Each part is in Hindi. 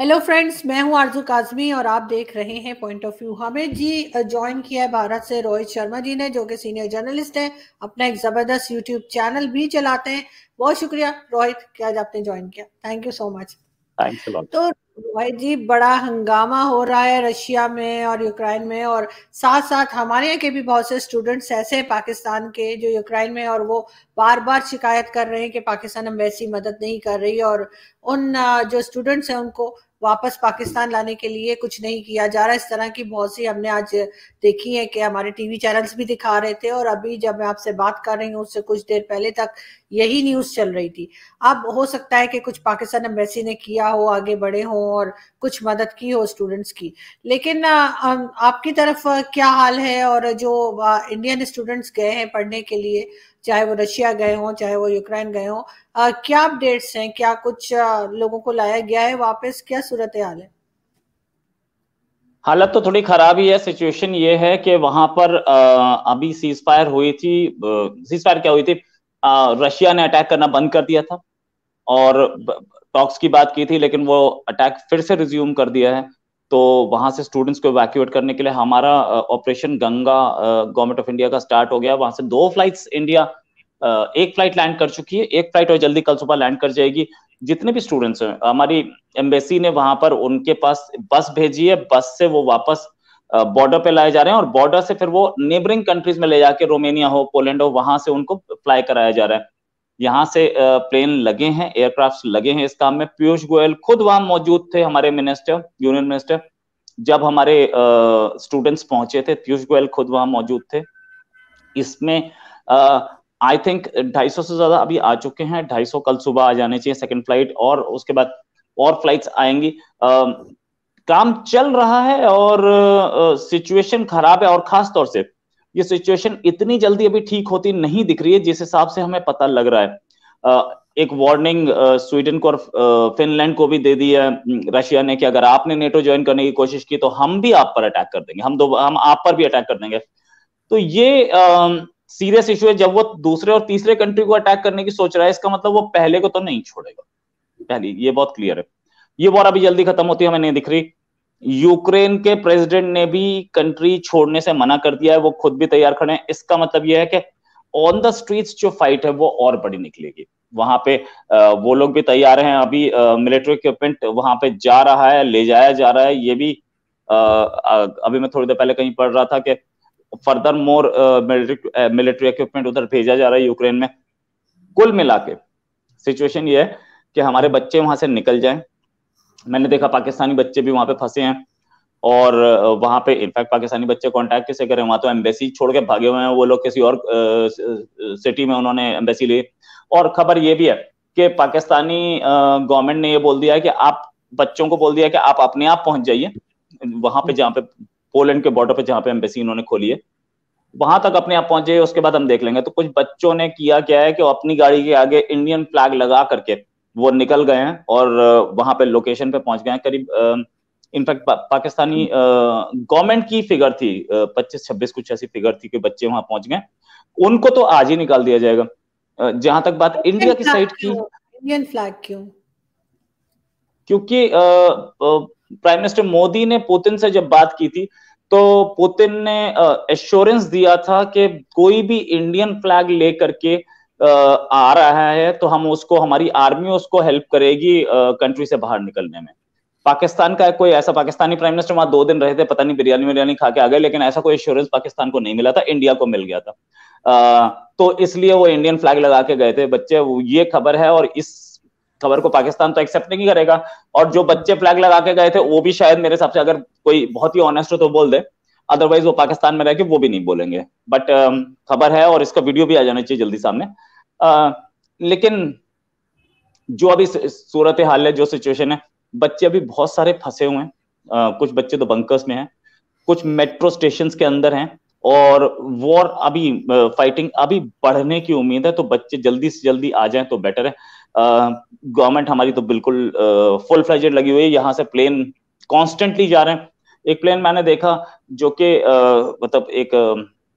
हेलो फ्रेंड्स मैं हूं आरजू काजमी और आप देख रहे हैं पॉइंट ऑफ व्यू हमें जी ज्वाइन किया है भारत से रोहित शर्मा जी ने जो कि सीनियर जर्नलिस्ट हैं अपना एक जबरदस्त यूट्यूब चैनल भी चलाते हैं बहुत शुक्रिया रोहित क्या आज आपने ज्वाइन किया थैंक यू सो मच तो भाई जी बड़ा हंगामा हो रहा है रशिया में और यूक्रेन में और साथ साथ हमारे यहाँ के भी बहुत से स्टूडेंट्स ऐसे हैं पाकिस्तान के जो यूक्रेन में और वो बार बार शिकायत कर रहे हैं कि पाकिस्तान हम वैसी मदद नहीं कर रही और उन जो स्टूडेंट्स हैं उनको वापस पाकिस्तान लाने के लिए कुछ नहीं किया जा रहा इस तरह की बहुत सी हमने आज देखी है कि हमारे टीवी चैनल्स भी दिखा रहे थे और अभी जब मैं आपसे बात कर रही हूँ उससे कुछ देर पहले तक यही न्यूज चल रही थी अब हो सकता है कि कुछ पाकिस्तान एम्बेसी ने किया हो आगे बढ़े हो और कुछ मदद की हो स्टूडेंट्स की लेकिन आपकी तरफ क्या हाल है और जो इंडियन स्टूडेंट्स गए हैं पढ़ने के लिए चाहे वो रशिया गए हों चाहे वो यूक्रेन गए हों क्या अपडेट्स हैं क्या कुछ लोगों को लाया गया है वापस क्या सूरत हाल है हालत तो थोड़ी खराब ही है सिचुएशन ये है कि वहां पर अभी सीज फायर हुई थी सीज फायर क्या हुई थी रशिया ने अटैक करना बंद कर दिया था और टॉक्स की बात की थी लेकिन वो अटैक फिर से रिज्यूम कर दिया है तो वहां से स्टूडेंट्स को वैक्यूएट करने के लिए हमारा operation Ganga government of India का स्टार्ट हो गया वहां से दो फ्लाइट्स इंडिया एक फ्लाइट लैंड कर चुकी है एक फ्लाइट और जल्दी कल सुबह लैंड कर जाएगी जितने भी स्टूडेंट्स हैं हमारी एम्बेसी ने वहां पर उनके पास बस भेजी है बस से वो वापस बॉर्डर पे लाए जा रहे हैं और बॉर्डर से फिर वो नेबरिंग कंट्रीज में ले जाके रोमेनिया हो पोलैंड हो वहां से उनको फ्लाई कराया जा रहा है यहाँ से प्लेन लगे हैं एयरक्राफ्ट लगे हैं इस काम में पीयूष गोयल खुद वहां मौजूद थे हमारे मिनिस्टर यूनियन मिनिस्टर जब हमारे स्टूडेंट्स पहुंचे थे पीयूष गोयल खुद वहां मौजूद थे इसमें आई थिंक 250 से ज्यादा अभी आ चुके हैं 250 कल सुबह आ जाने चाहिए सेकंड फ्लाइट और उसके बाद और फ्लाइट्स आएंगी आ, काम चल रहा है और सिचुएशन खराब है और खास तौर से ये सिचुएशन इतनी जल्दी अभी ठीक होती नहीं दिख रही है जिस हिसाब से हमें पता लग रहा है एक वार्निंग स्वीडन को और फिनलैंड को भी दे दी है रशिया ने कि अगर आपने नेटो ज्वाइन करने की कोशिश की तो हम भी आप पर अटैक कर देंगे हम दो हम आप पर भी अटैक कर देंगे तो ये सीरियस इशू है जब वो दूसरे और तीसरे कंट्री को अटैक करने की सोच रहा है इसका मतलब वो पहले को तो नहीं छोड़ेगा पहली ये बहुत क्लियर है ये वॉर अभी जल्दी खत्म होती है हमें नहीं दिख रही यूक्रेन के प्रेसिडेंट ने भी कंट्री छोड़ने से मना कर दिया है वो खुद भी तैयार खड़े हैं इसका मतलब यह है कि ऑन द स्ट्रीट्स जो फाइट है वो और बड़ी निकलेगी वहां पे वो लोग भी तैयार हैं अभी मिलिट्री इक्विपमेंट वहां पे जा रहा है ले जाया जा रहा है ये भी अभी मैं थोड़ी देर पहले कहीं पढ़ रहा था कि फर्दर मोर मिलिट्री इक्विपमेंट उधर भेजा जा रहा है यूक्रेन में कुल मिला के सिचुएशन ये है कि हमारे बच्चे वहां से निकल जाएं मैंने देखा पाकिस्तानी बच्चे भी वहाँ पे फंसे हैं और वहाँ पे इनफैक्ट पाकिस्तानी बच्चे कॉन्टैक्ट किसे करें वहाँ तो एम्बेसी छोड़ के भागे हुए हैं वो लोग किसी और सिटी में उन्होंने एम्बेसी ली और खबर ये भी है कि पाकिस्तानी गवर्नमेंट ने ये बोल दिया है कि आप बच्चों को बोल दिया कि आप अपने आप पहुंच जाइए वहां पे जहाँ पे पोलैंड के बॉर्डर पे जहाँ पे एम्बेसी इन्होंने खोली है वहां तक अपने आप पहुंचे उसके बाद हम देख लेंगे तो कुछ बच्चों ने किया क्या है कि अपनी गाड़ी के आगे इंडियन फ्लैग लगा करके वो निकल गए हैं और वहां पे लोकेशन पे पहुंच गए हैं करीब इनफैक्ट पा, पाकिस्तानी गवर्नमेंट की फिगर थी पच्चीस छब्बीस कुछ ऐसी फिगर थी कि बच्चे वहां पहुंच गए उनको तो आज ही निकाल दिया जाएगा जहां तक बात इंडिया की साइड की इंडियन फ्लैग क्यों क्योंकि प्राइम मिनिस्टर मोदी ने पुतिन से जब बात की थी तो पुतिन ने एश्योरेंस दिया था कि कोई भी इंडियन फ्लैग लेकर के आ रहा है तो हम उसको हमारी आर्मी उसको हेल्प करेगी कंट्री से बाहर निकलने में पाकिस्तान का कोई ऐसा पाकिस्तानी प्राइम मिनिस्टर वहां दो दिन रहे थे पता नहीं बिरयानी बिरयानी खा के आ गए लेकिन ऐसा कोई इंश्योरेंस पाकिस्तान को नहीं मिला था इंडिया को मिल गया था आ, तो इसलिए वो इंडियन फ्लैग लगा के गए थे बच्चे ये खबर है और इस खबर को पाकिस्तान तो एक्सेप्ट नहीं करेगा और जो बच्चे फ्लैग लगा के गए थे वो भी शायद मेरे हिसाब से अगर कोई बहुत ही ऑनेस्ट हो तो बोल दे अदरवाइज वो पाकिस्तान में रह के वो भी नहीं बोलेंगे बट खबर है और इसका वीडियो भी आ जाना चाहिए जल्दी सामने लेकिन जो अभी सूरत हाल है जो सिचुएशन है बच्चे अभी बहुत सारे फंसे हुए हैं कुछ बच्चे तो बंकर्स में हैं कुछ मेट्रो स्टेशन के अंदर हैं और वॉर अभी फाइटिंग अभी बढ़ने की उम्मीद है तो बच्चे जल्दी से जल्दी आ जाएं तो बेटर है गवर्नमेंट हमारी तो बिल्कुल फुल फ्लैजेड लगी हुई है यहाँ से प्लेन कॉन्स्टेंटली जा रहे हैं एक प्लेन मैंने देखा जो कि मतलब एक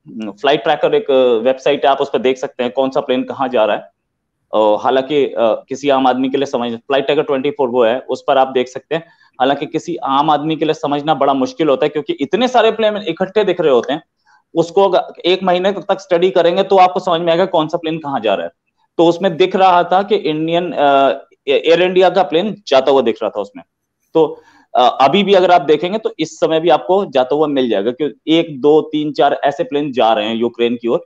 फ्लाइट हम्म, ट्रैकर एक वेबसाइट है आप उस पर देख सकते हैं कौन सा प्लेन कहाँ जा रहा है हालांकि किसी आम आदमी के लिए समझ फ्लाइट ट्रैकर ट्वेंटी वो है उस पर आप देख सकते हैं हालांकि किसी आम आदमी के लिए समझना बड़ा मुश्किल होता है क्योंकि इतने सारे प्लेन इकट्ठे दिख रहे होते हैं उसको एक महीने तक स्टडी करेंगे तो आपको समझ में आएगा कौन सा प्लेन कहाँ जा रहा है तो उसमें दिख रहा था कि इंडियन एयर इंडिया का प्लेन जाता हुआ दिख रहा था उसमें तो अभी भी अगर आप देखेंगे तो इस समय भी आपको जाता हुआ मिल जाएगा क्योंकि एक दो तीन चार ऐसे प्लेन जा रहे हैं यूक्रेन की ओर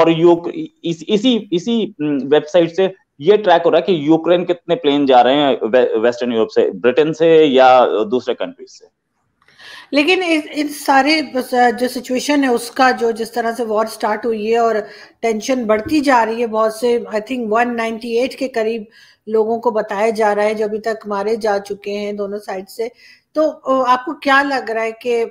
और यूक इस, इसी इसी वेबसाइट से ये ट्रैक हो रहा है कि यूक्रेन कितने प्लेन जा रहे हैं वे, वेस्टर्न यूरोप से ब्रिटेन से या दूसरे कंट्रीज से लेकिन इन सारे जो सिचुएशन है उसका जो जिस तरह से वॉर स्टार्ट हुई है और टेंशन बढ़ती जा रही है बहुत से आई थिंक 198 के करीब लोगों को बताया जा रहा है जो अभी तक मारे जा चुके हैं दोनों साइड से तो आपको क्या लग रहा है कि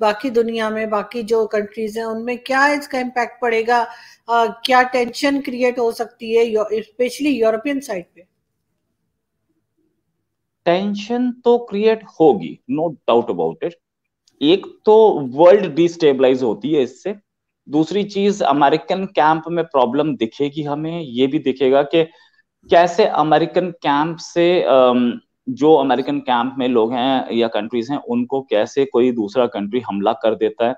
बाकी दुनिया में बाकी जो कंट्रीज हैं उनमें क्या इसका इम्पैक्ट पड़ेगा क्या टेंशन क्रिएट हो सकती है स्पेशली यूरोपियन साइड पे टेंशन तो क्रिएट होगी नो डाउट अबाउट इट एक तो वर्ल्ड डिस्टेबलाइज होती है इससे दूसरी चीज अमेरिकन कैंप में प्रॉब्लम दिखेगी हमें ये भी दिखेगा कि कैसे अमेरिकन कैंप से um, जो अमेरिकन कैंप में लोग हैं या कंट्रीज हैं उनको कैसे कोई दूसरा कंट्री हमला कर देता है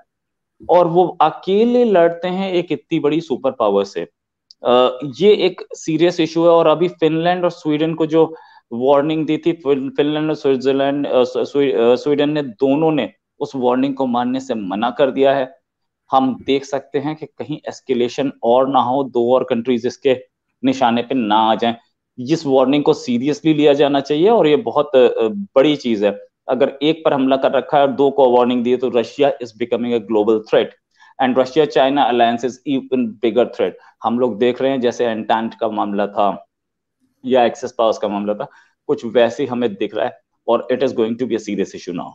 और वो अकेले लड़ते हैं एक इतनी बड़ी सुपर पावर से ये एक सीरियस इशू है और अभी फिनलैंड और स्वीडन को जो वार्निंग दी थी फिनलैंड और स्विट्जरलैंड स्वीडन ने दोनों ने उस वार्निंग को मानने से मना कर दिया है हम देख सकते हैं कि कहीं एस्केलेशन और ना हो दो और कंट्रीज इसके निशाने पे ना आ जाएं इस वार्निंग को सीरियसली लिया जाना चाहिए और ये बहुत बड़ी चीज है अगर एक पर हमला कर रखा है और दो को वार्निंग दी है तो Russia is becoming a global threat and Russia China alliance is even bigger threat हम लोग देख रहे हैं जैसे एंटांट का मामला था या एक्सेस पावर्स का मामला था कुछ वैसे हमें दिख रहा है और it is going to be serious issue now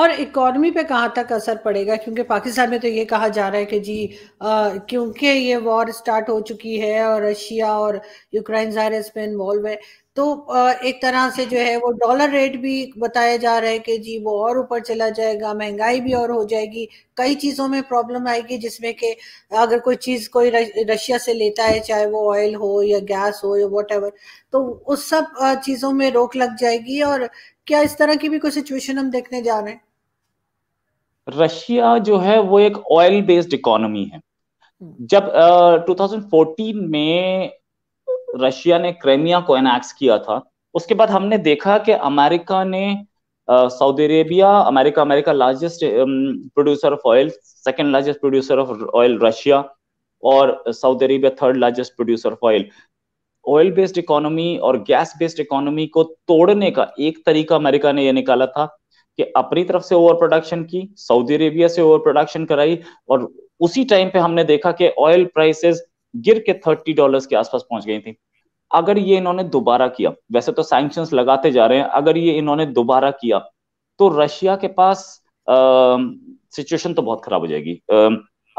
और इकॉनमी पे कहाँ तक असर पड़ेगा क्योंकि पाकिस्तान में तो ये कहा जा रहा है कि जी क्योंकि ये वॉर स्टार्ट हो चुकी है और रशिया और यूक्रेन ज़ाहिर इसमें इन्वॉल्व है तो एक तरह से जो है वो डॉलर रेट भी बताया जा रहा है कि जी वो और ऊपर चला जाएगा महंगाई भी और हो जाएगी कई चीज़ों में प्रॉब्लम आएगी जिसमें कि अगर कोई चीज़ कोई रशिया से लेता है चाहे वो ऑयल हो या गैस हो या वॉट तो उस सब चीज़ों में रोक लग जाएगी और क्या इस तरह की भी कोई सिचुएशन हम देखने जा रहे हैं रशिया जो है वो एक ऑयल बेस्ड इकोनॉमी है हम्म। जब uh, 2014 में रशिया ने क्रेमिया को एनैक्स किया था उसके बाद हमने देखा कि अमेरिका ने Saudi Arabia America America largest producer of oil second largest producer of oil Russia और Saudi Arabia third largest producer of oil oil based economy और गैस बेस्ड इकोनॉमी को तोड़ने का एक तरीका अमेरिका ने यह निकाला था कि अपनी तरफ से ओवर प्रोडक्शन की सऊदी अरेबिया से ओवर प्रोडक्शन कराई और उसी टाइम पे हमने देखा कि ऑयल प्राइसेस गिर के थर्टी डॉलर के आसपास पहुंच गई थी अगर ये इन्होंने दोबारा किया वैसे तो सैंक्शन लगाते जा रहे हैं अगर ये इन्होंने दोबारा किया तो रशिया के पास सिचुएशन तो बहुत खराब हो जाएगी आ,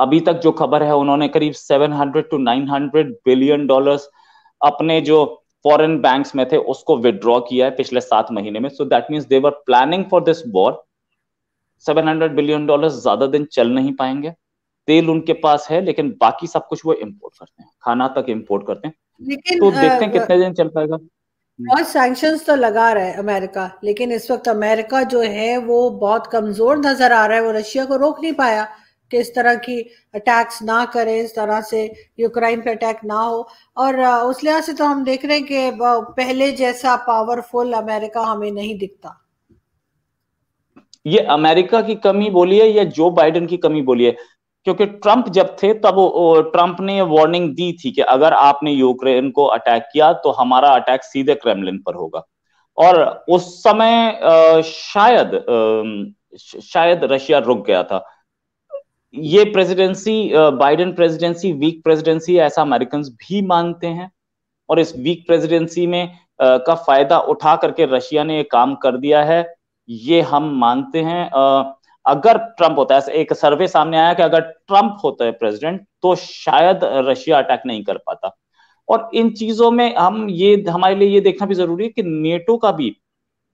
अभी तक जो खबर है उन्होंने करीब 700 टू 900 बिलियन डॉलर्स अपने जो फॉरेन बैंक्स में थे उसको विदड्रॉ किया है पिछले सात महीने में so that means they were planning for this war 700 billion dollars ज्यादा दिन चल नहीं पाएंगे तेल उनके पास है लेकिन बाकी सब कुछ वो इम्पोर्ट करते हैं खाना तक इम्पोर्ट करते हैं लेकिन तो देखते हैं कितने दिन चल पाएगा हम्म। बहुत सैंक्शन तो लगा रहा है अमेरिका लेकिन इस वक्त अमेरिका जो है वो बहुत कमजोर नजर आ रहा है वो रशिया को रोक नहीं पाया कि इस तरह की अटैक्स ना करें इस तरह से यूक्रेन पे अटैक ना हो और उस लिहाज से तो हम देख रहे हैं कि पहले जैसा पावरफुल अमेरिका हमें नहीं दिखता ये अमेरिका की कमी बोली है या जो बाइडन की कमी बोली है क्योंकि ट्रंप जब थे तब ट्रंप ने वार्निंग दी थी कि अगर आपने यूक्रेन को अटैक किया तो हमारा अटैक सीधे क्रेमलिन पर होगा और उस समय शायद शायद रशिया रुक गया था ये presidency Biden presidency weak presidency ऐसा अमेरिकन भी मानते हैं और इस वीक प्रेसिडेंसी में का फायदा उठा करके रशिया ने ये काम कर दिया है ये हम मानते हैं अगर ट्रंप होता है एक सर्वे सामने आया कि अगर ट्रंप होता है प्रेसिडेंट तो शायद रशिया अटैक नहीं कर पाता और इन चीजों में हम ये हमारे लिए ये देखना भी जरूरी है कि नेटो का भी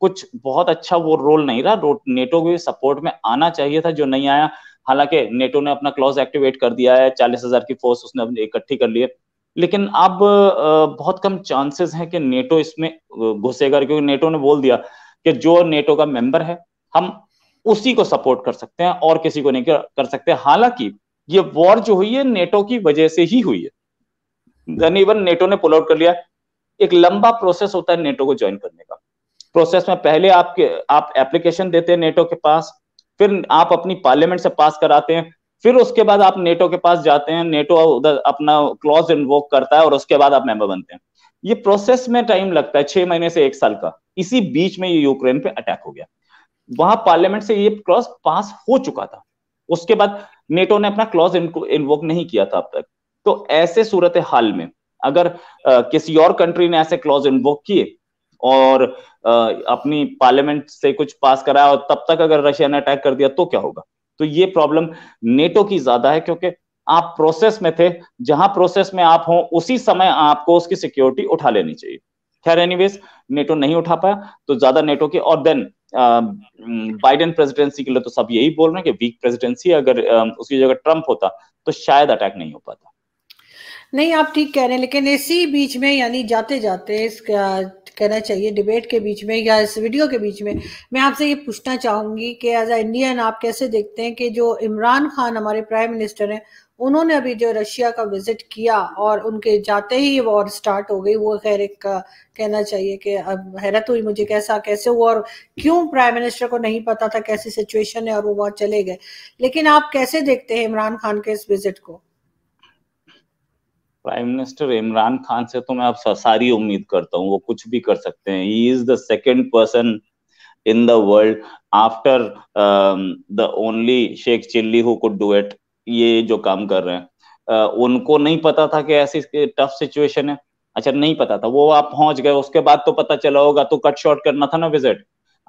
कुछ बहुत अच्छा वो रोल नहीं रहा नेटो के सपोर्ट में आना चाहिए था जो नहीं आया हालांकि नेटो ने अपना क्लॉज एक्टिवेट कर दिया है चालीस हजार की फोर्स उसने इकट्ठी कर ली है लेकिन अब बहुत कम चांसेस हैं कि नेटो इसमें घुसेगा क्योंकि नेटो ने बोल दिया कि जो नेटो का मेंबर है हम उसी को सपोर्ट कर सकते हैं और किसी को नहीं कर सकते हालांकि ये वॉर जो हुई है नेटो की वजह से ही हुई है इवन नेटो ने पुल आउट कर लिया एक लंबा प्रोसेस होता है नेटो को ज्वाइन करने का प्रोसेस में पहले आपके आप एप्लीकेशन देते हैं नेटो के पास फिर आप अपनी पार्लियामेंट से पास कराते हैं फिर उसके बाद आप नेटो के पास जाते हैं नेटो उधर अपना क्लॉज इन्वोक करता है और उसके बाद आप मेंबर बनते हैं ये प्रोसेस में टाइम लगता है छह महीने से एक साल का इसी बीच में ये यूक्रेन पे अटैक हो गया वहां पार्लियामेंट से ये क्लॉज पास हो चुका था उसके बाद नेटो ने अपना क्लॉज इन्वोक नहीं किया था अब तक तो ऐसे सूरत हाल में अगर आ, किसी और कंट्री ने ऐसे क्लॉज इन्वोक किए और आ, अपनी पार्लियामेंट से कुछ पास कराया और तब तक अगर रशिया ने अटैक कर दिया तो क्या होगा तो ये प्रॉब्लम नेटो की ज्यादा है क्योंकि आप प्रोसेस में थे जहां प्रोसेस में आप हो उसी समय आपको उसकी सिक्योरिटी उठा लेनी चाहिए खैर एनीवेज नेटो नहीं उठा पाया तो ज्यादा नेटो के और देन बाइडेन प्रेसिडेंसी के लिए तो सब यही बोल रहे हैं कि वीक प्रेसिडेंसी अगर उसकी जगह ट्रंप होता तो शायद अटैक नहीं हो पाता नहीं आप ठीक कह रहे हैं लेकिन इसी बीच में यानी जाते जाते इस कहना चाहिए डिबेट के बीच में या इस वीडियो के बीच में मैं आपसे ये पूछना चाहूंगी कि एज अ इंडियन आप कैसे देखते हैं कि जो इमरान खान हमारे प्राइम मिनिस्टर हैं उन्होंने अभी जो रशिया का विजिट किया और उनके जाते ही वॉर स्टार्ट हो गई वो खैर एक कहना चाहिए कि अब हैरत हुई मुझे कैसा कैसे हुआ और क्यों प्राइम मिनिस्टर को नहीं पता था कैसी सिचुएशन है और वो वॉर चले गए लेकिन आप कैसे देखते हैं इमरान खान के इस विजिट को प्राइम मिनिस्टर इमरान खान से तो मैं अब सारी उम्मीद करता हूँ वो कुछ भी कर सकते हैं he is the second person in the world after the only Sheikh Chilli who could do it ये जो काम कर रहे हैं उनको नहीं पता था कि ऐसी टफ सिचुएशन है अच्छा नहीं पता था वो आप पहुंच गए उसके बाद तो पता चला होगा तो कट शॉर्ट करना था ना विजिट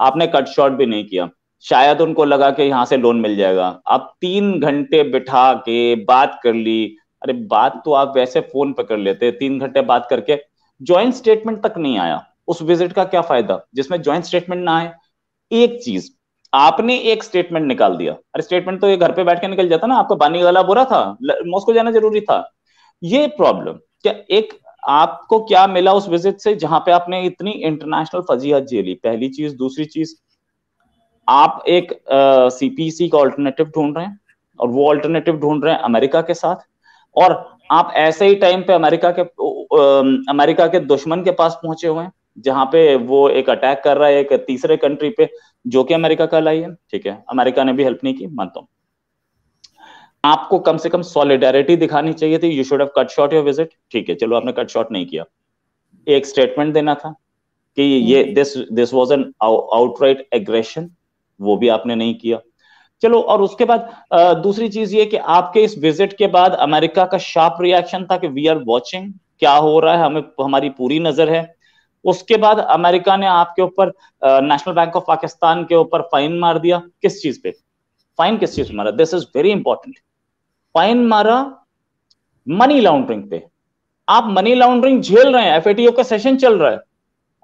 आपने कट शॉर्ट भी नहीं किया शायद उनको लगा कि यहाँ से लोन मिल जाएगा आप तीन घंटे बिठा के बात कर ली अरे बात तो आप वैसे फोन पे कर लेते तीन घंटे बात करके ज्वाइंट स्टेटमेंट तक नहीं आया उस विजिट का क्या फायदा जिसमें ज्वाइंट स्टेटमेंट ना आए एक चीज आपने एक स्टेटमेंट निकाल दिया अरे स्टेटमेंट तो ये घर पे बैठ के निकल जाता ना आपका पानी वाला बुरा था मॉस्को जाना जरूरी था ये प्रॉब्लम क्या एक आपको क्या मिला उस विजिट से जहां पे आपने इतनी इंटरनेशनल फजीहत झेली पहली चीज दूसरी चीज आप एक सीपीसी का ऑल्टरनेटिव ढूंढ रहे हैं और वो ऑल्टरनेटिव ढूंढ रहे हैं अमेरिका के साथ और आप ऐसे ही टाइम पे अमेरिका के अमेरिका के दुश्मन के पास पहुंचे हुए हैं जहां पे वो एक अटैक कर रहा है एक तीसरे कंट्री पे जो कि अमेरिका का लाई है ठीक है अमेरिका ने भी हेल्प नहीं की मानता हूँ आपको कम से कम सॉलिडेरिटी दिखानी चाहिए थी you should have cut short your visit ठीक है चलो आपने कट शॉर्ट नहीं किया एक स्टेटमेंट देना था कि ये this this was an outright aggression वो भी आपने नहीं किया चलो और उसके बाद दूसरी चीज ये कि आपके इस विजिट के बाद अमेरिका का शार्प रिएक्शन था कि वी आर वॉचिंग क्या हो रहा है हमें हमारी पूरी नजर है उसके बाद अमेरिका ने आपके ऊपर नेशनल बैंक ऑफ पाकिस्तान के ऊपर फाइन मार दिया किस चीज पे फाइन किस चीज मारा this is very important fine मारा मनी लॉन्ड्रिंग पे आप मनी लॉन्ड्रिंग झेल रहे हैं एफएटीओ का सेशन चल रहा है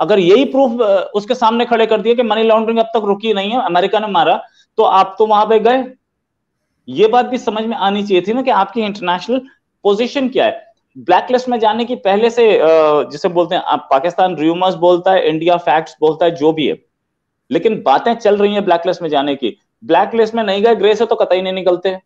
अगर यही प्रूफ उसके सामने खड़े कर दिया कि मनी लॉन्ड्रिंग अब तक रुकी नहीं है अमेरिका ने मारा तो आप तो वहां पे गए ये बात भी समझ में आनी चाहिए थी ना कि आपकी इंटरनेशनल पोजीशन क्या है ब्लैकलिस्ट में जाने की पहले से जिसे बोलते हैं पाकिस्तान र्यूमर्स बोलता है इंडिया फैक्ट्स बोलता है जो भी है लेकिन बातें चल रही हैं ब्लैकलिस्ट में जाने की ब्लैकलिस्ट में नहीं गए ग्रे से तो कतई नहीं निकलते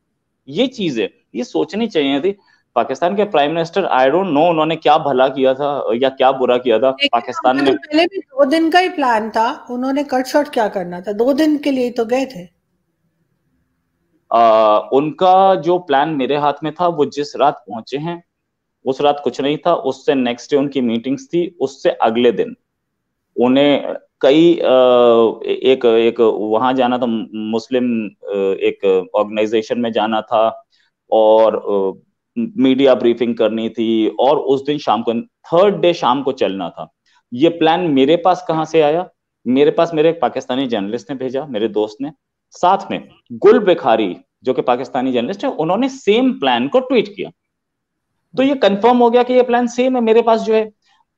ये चीज है ये सोचनी चाहिए थी पाकिस्तान के prime minister I don't know उन्होंने क्या भला किया था या क्या बुरा किया था पाकिस्तान ने पहले भी दो दिन का ही प्लान था उन्होंने कट शॉट क्या करना था दो दिन के लिए तो गए थे आ, उनका जो प्लान मेरे हाथ में था वो जिस रात पहुंचे हैं उस रात कुछ नहीं था उससे नेक्स्ट डे उनकी मीटिंग्स थी उससे अगले दिन उन्हें कई एक एक वहां जाना था मुस्लिम एक ऑर्गेनाइजेशन में जाना था और मीडिया ब्रीफिंग करनी थी और उस दिन शाम को थर्ड डे शाम को चलना था ये प्लान मेरे पास कहाँ से आया मेरे पास मेरे एक पाकिस्तानी जर्नलिस्ट ने भेजा मेरे दोस्त ने साथ में गुल बिखारी जो कि पाकिस्तानी जर्नलिस्ट है उन्होंने सेम प्लान को ट्वीट किया तो ये कंफर्म हो गया कि ये प्लान सेम है मेरे पास जो है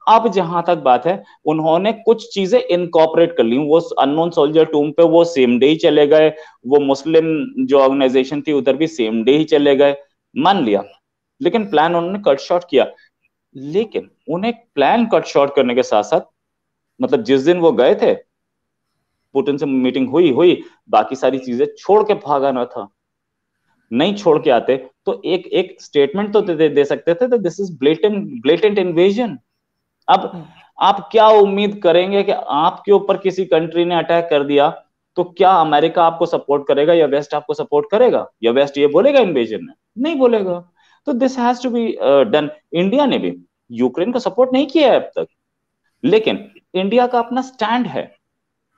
अब जहां तक बात है उन्होंने कुछ चीजें इनकॉपरेट कर ली वो अननोन सोल्जर टूम पे वो सेम डे ही चले गए वो मुस्लिम जो ऑर्गेनाइजेशन थी उधर भी सेम डे ही चले गए मान लिया लेकिन प्लान उन्होंने कट शॉर्ट किया लेकिन उन्हें प्लान कट शॉर्ट करने के साथ साथ मतलब जिस दिन वो गए थे पुटिन से मीटिंग हुई हुई बाकी सारी चीजें छोड़ के भागाना था नहीं छोड़ के आते तो एक एक स्टेटमेंट तो दे, दे सकते थे this is blatant blatant invasion अब हम्म। आप क्या उम्मीद करेंगे कि आपके ऊपर किसी कंट्री ने अटैक कर दिया तो क्या अमेरिका आपको सपोर्ट करेगा या वेस्ट आपको सपोर्ट करेगा या वेस्ट ये बोलेगा इन्वेजन में नहीं बोलेगा तो this has to be done India ने भी यूक्रेन को सपोर्ट नहीं किया है अब तक लेकिन इंडिया का अपना स्टैंड है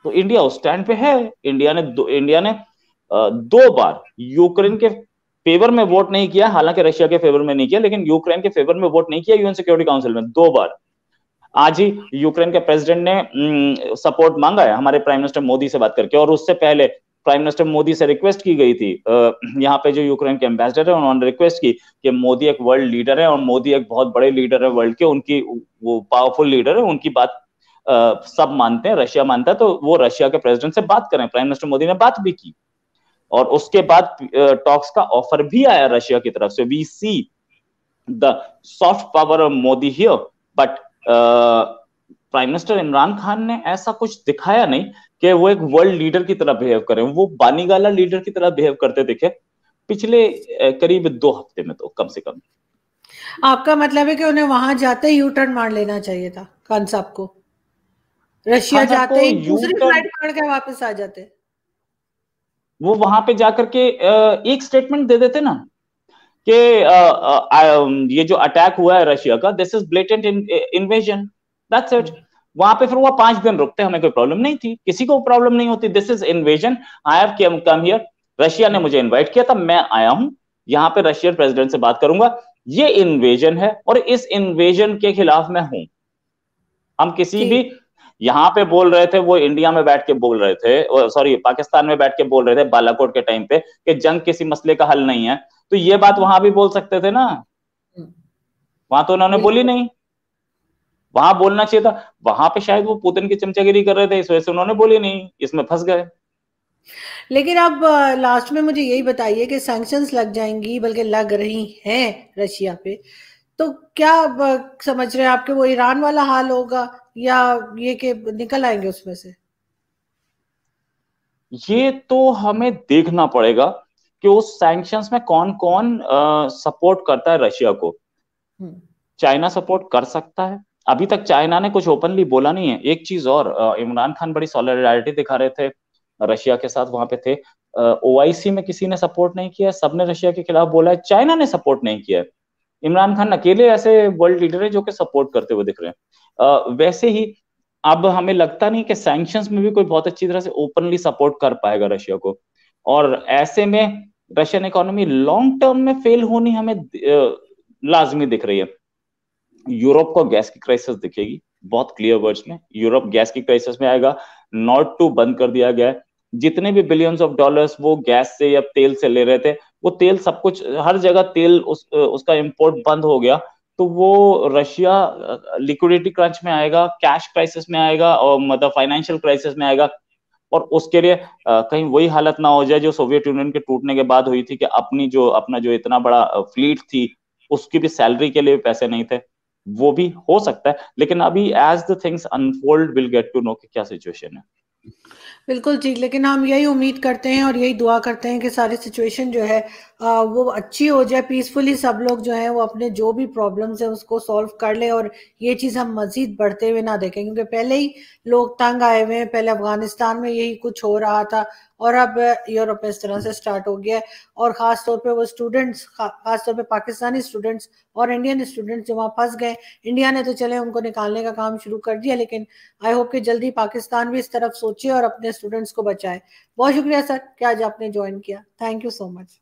तो इंडिया उस स्टैंड पे है इंडिया ने दो इंडिया ने दो बार यूक्रेन के फेवर में वोट नहीं किया हालांकि रशिया के फेवर में नहीं किया लेकिन यूक्रेन के फेवर में वोट नहीं किया यूएन सिक्योरिटी काउंसिल में दो बार आज ही यूक्रेन के प्रेसिडेंट ने सपोर्ट मांगा है हमारे प्राइम मिनिस्टर मोदी से बात करके और उससे पहले प्राइम मिनिस्टर मोदी से रिक्वेस्ट की गई थी यहाँ पे जो यूक्रेन के एम्बेसडर है उन्होंने रिक्वेस्ट की कि मोदी एक वर्ल्ड लीडर है और मोदी एक बहुत बड़े लीडर है वर्ल्ड के उनकी वो पावरफुल लीडर है उनकी बात सब मानते हैं रशिया मानता है तो वो रशिया के प्रेसिडेंट से बात करें प्राइम मिनिस्टर मोदी ने बात भी की और उसके बाद टॉक्स का ऑफर भी आया रशिया की तरफ से we see the soft power of Modi here but prime minister Imran Khan ने ऐसा कुछ दिखाया नहीं कि वो एक वर्ल्ड लीडर की तरह बिहेव करें वो बानीगाला लीडर की तरह बिहेव करते दिखे पिछले करीब दो हफ्ते में तो कम से कम आपका मतलब है कि उन्हें वहां जाते ही यू टर्न मार लेना चाहिए था खान साहब को रशिया जाते ही दूसरी फ्लाइट पकड़ के वापस आ जाते हैं वो वहां पे जाकर के एक स्टेटमेंट दे देते ना कि ये जो अटैक हुआ है रशिया का this is blatant invasion that's it वहां पे फिर वो पांच दिन रुकते हमें कोई प्रॉब्लम नहीं थी किसी को प्रॉब्लम नहीं होती this is invasion I have come here Russia ने मुझे इनवाइट किया था मैं आया हूं यहाँ पे रशियन प्रेसिडेंट से बात करूंगा ये इन्वेजन है और इस इन्वेजन के खिलाफ मैं हूं हम किसी भी यहाँ पे बोल रहे थे वो इंडिया में बैठ के बोल रहे थे सॉरी पाकिस्तान में बैठ के बोल रहे थे बालाकोट के टाइम पे कि जंग किसी मसले का हल नहीं है तो ये बात वहां भी बोल सकते थे ना हम्म। वहां तो उन्होंने बोली नहीं वहां बोलना चाहिए था वहां पे शायद वो पुतिन की चमचागिरी कर रहे थे इस वजह से उन्होंने बोली नहीं इसमें फंस गए लेकिन अब लास्ट में मुझे यही बताइए कि सैंक्शन लग जाएंगी बल्कि लग रही हैं रशिया पे तो क्या समझ रहे हैं आपके वो ईरान वाला हाल होगा या ये के निकल आएंगे उसमें से ये तो हमें देखना पड़ेगा कि उस सैंक्शंस में कौन कौन सपोर्ट करता है रशिया को हम्म। चाइना सपोर्ट कर सकता है अभी तक चाइना ने कुछ ओपनली बोला नहीं है एक चीज और इमरान खान बड़ी सॉलिडारिटी दिखा रहे थे रशिया के साथ वहां पे थे ओआईसी में किसी ने सपोर्ट नहीं किया सबने रशिया के खिलाफ बोला है चाइना ने सपोर्ट नहीं किया है इमरान खान अकेले ऐसे वर्ल्ड लीडर है जो कि सपोर्ट करते हुए दिख रहे हैं वैसे ही अब हमें लगता नहीं कि सैंक्शंस में भी कोई बहुत अच्छी तरह से ओपनली सपोर्ट कर पाएगा रशिया को और ऐसे में रशियन इकोनॉमी लॉन्ग टर्म में फेल होनी हमें लाजमी दिख रही है यूरोप को गैस की क्राइसिस दिखेगी बहुत क्लियर वर्ड्स में यूरोप गैस की क्राइसिस में आएगा नॉट टू बंद कर दिया गया है जितने भी बिलियंस ऑफ डॉलर्स वो गैस से या तेल से ले रहे थे वो तेल सब कुछ हर जगह तेल उस उसका इम्पोर्ट बंद हो गया तो वो रशिया लिक्विडिटी क्रंच में आएगा कैश क्राइसिस में आएगा और मतलब फाइनेंशियल क्राइसिस में आएगा और उसके लिए कहीं वही हालत ना हो जाए जो सोवियत यूनियन के टूटने के बाद हुई थी कि अपनी जो अपना जो इतना बड़ा फ्लीट थी उसकी भी सैलरी के लिए पैसे नहीं थे वो भी हो सकता है लेकिन अभी as the things unfold will get to know कि क्या सिचुएशन है बिल्कुल ठीक लेकिन हम यही उम्मीद करते हैं और यही दुआ करते हैं कि सारी सिचुएशन जो है आ, वो अच्छी हो जाए पीसफुली सब लोग जो है वो अपने जो भी प्रॉब्लम्स है उसको सॉल्व कर ले और ये चीज़ हम मजीद बढ़ते हुए ना देखें क्योंकि पहले ही लोग तंग आए हुए हैं पहले अफगानिस्तान में यही कुछ हो रहा था और अब यूरोप इस तरह से स्टार्ट हो गया है और ख़ास तौर पे वो स्टूडेंट्स ख़ास तौर पे पाकिस्तानी स्टूडेंट्स और इंडियन स्टूडेंट्स जो वहाँ फंस गए इंडिया ने तो चले उनको निकालने का काम शुरू कर दिया लेकिन आई होप कि जल्दी पाकिस्तान भी इस तरफ सोचे और अपने स्टूडेंट्स को बचाए बहुत शुक्रिया सर कि आज आपने ज्वाइन किया थैंक यू सो मच